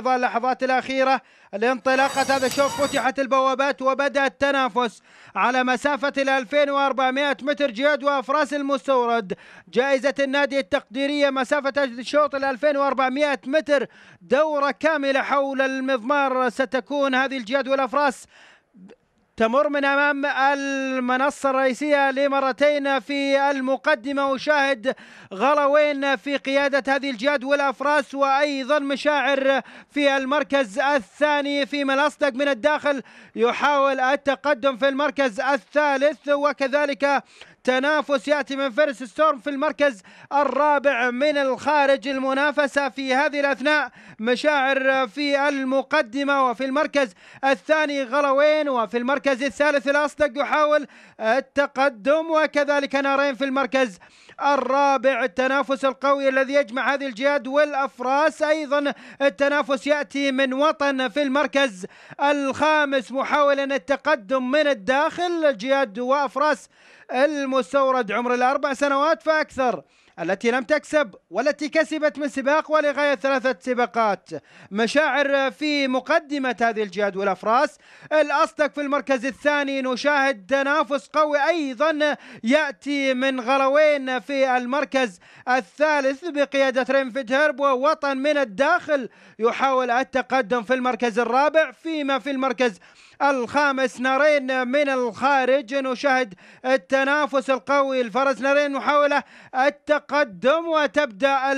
خضاء اللحظات الأخيرة لانطلاقة هذا الشوط فتحت البوابات وبدأ التنافس على مسافة ال 2400 متر جهاد وأفراس المستورد جائزة النادي التقديرية مسافة الشوط ال 2400 متر دورة كاملة حول المضمار ستكون هذه الجهاد والأفراس تمر من امام المنصه الرئيسيه لمرتين في المقدمه وشاهد غلوين في قياده هذه الجاد والافراس وايضا مشاعر في المركز الثاني في ملاصدق من الداخل يحاول التقدم في المركز الثالث وكذلك تنافس ياتي من فرس ستورم في المركز الرابع من الخارج المنافسه في هذه الاثناء مشاعر في المقدمه وفي المركز الثاني غلوين وفي المركز الثالث الاصدق يحاول التقدم وكذلك نارين في المركز الرابع التنافس القوي الذي يجمع هذه الجهاد والأفراس أيضا التنافس يأتي من وطن في المركز الخامس محاولا التقدم من الداخل الجهاد وأفراس المستورد عمر الأربع سنوات فأكثر التي لم تكسب والتي كسبت من سباق ولغاية ثلاثة سباقات مشاعر في مقدمة هذه الجهاد والأفراس الأصدق في المركز الثاني نشاهد تنافس قوي أيضا يأتي من غلوين في المركز الثالث بقيادة رينفيد هرب ووطن من الداخل يحاول التقدم في المركز الرابع فيما في المركز الخامس نارين من الخارج نشاهد التنافس القوي الفرس نارين محاولة التقدم وتبدأ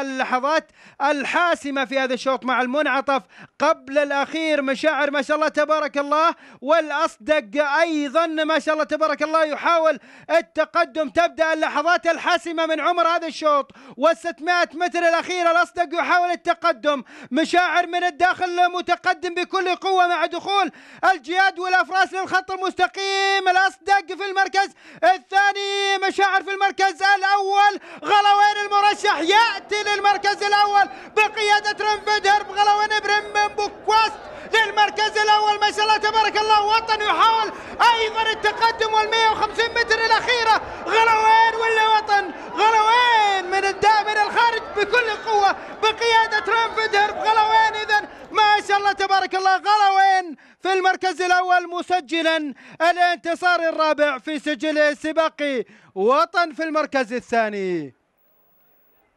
اللحظات الحاسمة في هذا الشوط مع المنعطف قبل الأخير مشاعر ما شاء الله تبارك الله والأصدق أيضا ما شاء الله تبارك الله يحاول التقدم تبدأ اللحظات الحاسمة من عمر هذا الشوط وال600 متر الأخير الأصدق يحاول التقدم مشاعر من الداخل متقدم بكل قوة مع دخول الجياد والافراس للخط المستقيم الاصدق في المركز الثاني مشاعر في المركز الاول غلوين المرشح ياتي للمركز الاول بقياده رنفيد هرب غلوين برم بوكواست للمركز الاول ما شاء الله تبارك الله وطن يحاول ايضا التقدم وال 150 متر الاخيره غلوين ولا وطن غلوين من الدائم الى الخارج بكل قوه بقياده رنفيد هرب شاء الله تبارك الله غلوين في المركز الأول مسجلا الانتصار الرابع في سجله سباق وطن في المركز الثاني